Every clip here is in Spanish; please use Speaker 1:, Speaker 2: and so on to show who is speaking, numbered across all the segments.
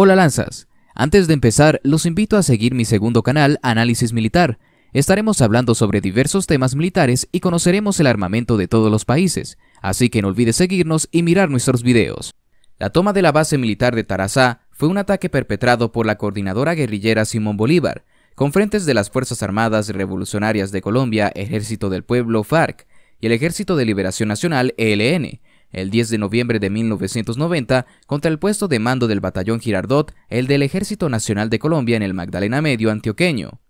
Speaker 1: Hola Lanzas, antes de empezar los invito a seguir mi segundo canal Análisis Militar. Estaremos hablando sobre diversos temas militares y conoceremos el armamento de todos los países, así que no olvides seguirnos y mirar nuestros videos. La toma de la base militar de Tarazá fue un ataque perpetrado por la coordinadora guerrillera Simón Bolívar, con frentes de las Fuerzas Armadas Revolucionarias de Colombia, Ejército del Pueblo, FARC, y el Ejército de Liberación Nacional, ELN, el 10 de noviembre de 1990 contra el puesto de mando del batallón Girardot, el del Ejército Nacional de Colombia en el Magdalena Medio antioqueño.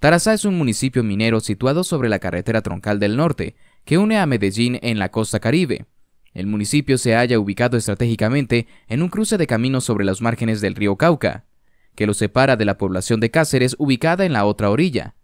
Speaker 1: Tarazá es un municipio minero situado sobre la carretera troncal del norte, que une a Medellín en la costa caribe. El municipio se halla ubicado estratégicamente en un cruce de caminos sobre las márgenes del río Cauca, que lo separa de la población de Cáceres ubicada en la otra orilla.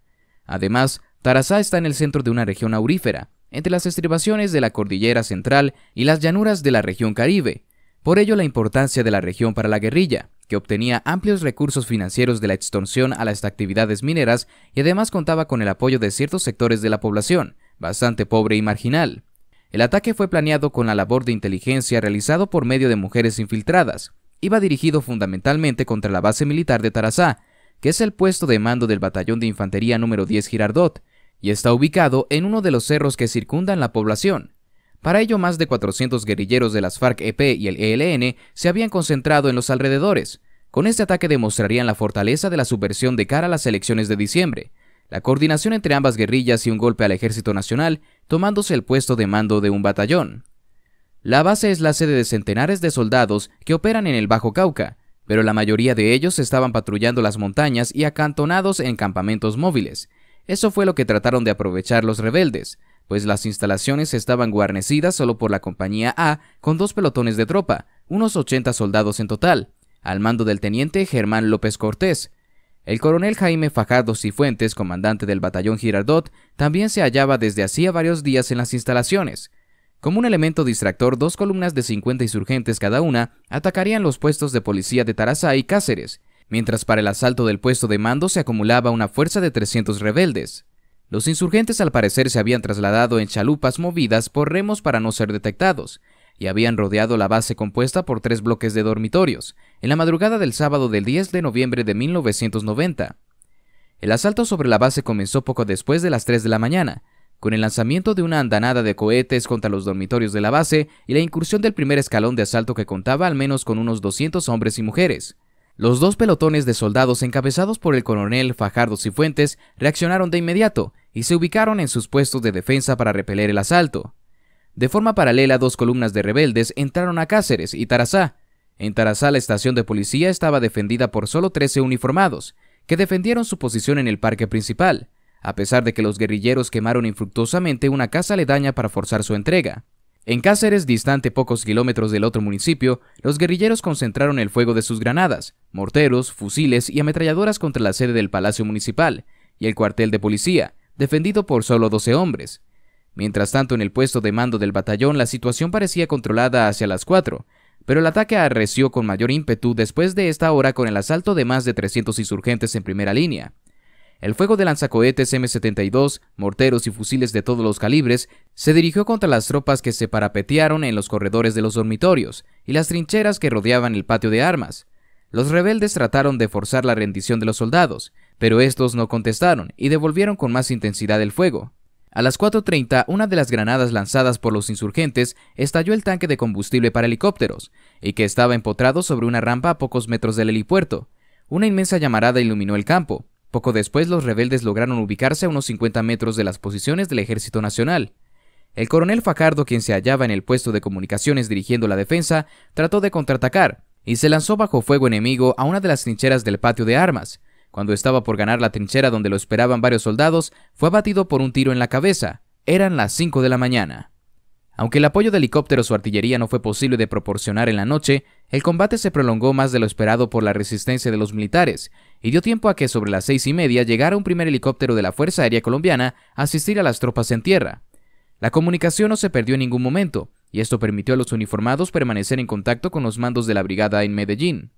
Speaker 1: Además, Tarazá está en el centro de una región aurífera, entre las estribaciones de la cordillera central y las llanuras de la región caribe. Por ello la importancia de la región para la guerrilla, que obtenía amplios recursos financieros de la extorsión a las actividades mineras y además contaba con el apoyo de ciertos sectores de la población, bastante pobre y marginal. El ataque fue planeado con la labor de inteligencia realizado por medio de mujeres infiltradas. Iba dirigido fundamentalmente contra la base militar de Tarazá, que es el puesto de mando del batallón de infantería número 10 Girardot, y está ubicado en uno de los cerros que circundan la población. Para ello, más de 400 guerrilleros de las FARC-EP y el ELN se habían concentrado en los alrededores. Con este ataque demostrarían la fortaleza de la subversión de cara a las elecciones de diciembre, la coordinación entre ambas guerrillas y un golpe al Ejército Nacional, tomándose el puesto de mando de un batallón. La base es la sede de centenares de soldados que operan en el Bajo Cauca, pero la mayoría de ellos estaban patrullando las montañas y acantonados en campamentos móviles, eso fue lo que trataron de aprovechar los rebeldes, pues las instalaciones estaban guarnecidas solo por la Compañía A con dos pelotones de tropa, unos 80 soldados en total, al mando del teniente Germán López Cortés. El coronel Jaime Fajardo Cifuentes, comandante del batallón Girardot, también se hallaba desde hacía varios días en las instalaciones. Como un elemento distractor, dos columnas de 50 insurgentes cada una atacarían los puestos de policía de Tarazá y Cáceres, mientras para el asalto del puesto de mando se acumulaba una fuerza de 300 rebeldes. Los insurgentes al parecer se habían trasladado en chalupas movidas por remos para no ser detectados, y habían rodeado la base compuesta por tres bloques de dormitorios, en la madrugada del sábado del 10 de noviembre de 1990. El asalto sobre la base comenzó poco después de las 3 de la mañana, con el lanzamiento de una andanada de cohetes contra los dormitorios de la base y la incursión del primer escalón de asalto que contaba al menos con unos 200 hombres y mujeres. Los dos pelotones de soldados encabezados por el coronel Fajardo Cifuentes reaccionaron de inmediato y se ubicaron en sus puestos de defensa para repeler el asalto. De forma paralela, dos columnas de rebeldes entraron a Cáceres y Tarazá. En Tarazá la estación de policía estaba defendida por solo 13 uniformados, que defendieron su posición en el parque principal, a pesar de que los guerrilleros quemaron infructuosamente una casa aledaña para forzar su entrega. En Cáceres, distante pocos kilómetros del otro municipio, los guerrilleros concentraron el fuego de sus granadas, morteros, fusiles y ametralladoras contra la sede del Palacio Municipal y el cuartel de policía, defendido por solo 12 hombres. Mientras tanto, en el puesto de mando del batallón la situación parecía controlada hacia las 4, pero el ataque arreció con mayor ímpetu después de esta hora con el asalto de más de 300 insurgentes en primera línea. El fuego de lanzacohetes M72, morteros y fusiles de todos los calibres se dirigió contra las tropas que se parapetearon en los corredores de los dormitorios y las trincheras que rodeaban el patio de armas. Los rebeldes trataron de forzar la rendición de los soldados, pero estos no contestaron y devolvieron con más intensidad el fuego. A las 4.30, una de las granadas lanzadas por los insurgentes estalló el tanque de combustible para helicópteros, y que estaba empotrado sobre una rampa a pocos metros del helipuerto. Una inmensa llamarada iluminó el campo, poco después los rebeldes lograron ubicarse a unos 50 metros de las posiciones del Ejército Nacional. El coronel Facardo, quien se hallaba en el puesto de comunicaciones dirigiendo la defensa, trató de contraatacar y se lanzó bajo fuego enemigo a una de las trincheras del patio de armas. Cuando estaba por ganar la trinchera donde lo esperaban varios soldados, fue abatido por un tiro en la cabeza. Eran las 5 de la mañana. Aunque el apoyo de helicópteros o artillería no fue posible de proporcionar en la noche, el combate se prolongó más de lo esperado por la resistencia de los militares y dio tiempo a que sobre las seis y media llegara un primer helicóptero de la Fuerza Aérea Colombiana a asistir a las tropas en tierra. La comunicación no se perdió en ningún momento, y esto permitió a los uniformados permanecer en contacto con los mandos de la brigada en Medellín.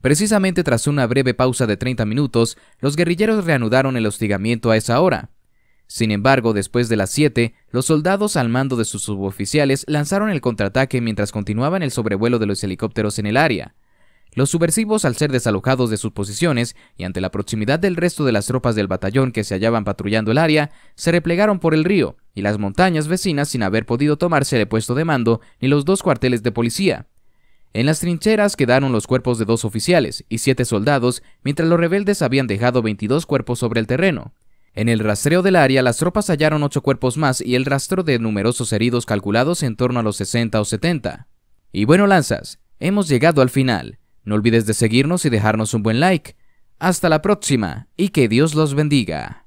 Speaker 1: Precisamente tras una breve pausa de 30 minutos, los guerrilleros reanudaron el hostigamiento a esa hora, sin embargo, después de las 7, los soldados al mando de sus suboficiales lanzaron el contraataque mientras continuaban el sobrevuelo de los helicópteros en el área. Los subversivos, al ser desalojados de sus posiciones y ante la proximidad del resto de las tropas del batallón que se hallaban patrullando el área, se replegaron por el río y las montañas vecinas sin haber podido tomarse el puesto de mando ni los dos cuarteles de policía. En las trincheras quedaron los cuerpos de dos oficiales y siete soldados, mientras los rebeldes habían dejado 22 cuerpos sobre el terreno. En el rastreo del área, las tropas hallaron ocho cuerpos más y el rastro de numerosos heridos calculados en torno a los 60 o 70. Y bueno, lanzas, hemos llegado al final. No olvides de seguirnos y dejarnos un buen like. Hasta la próxima y que Dios los bendiga.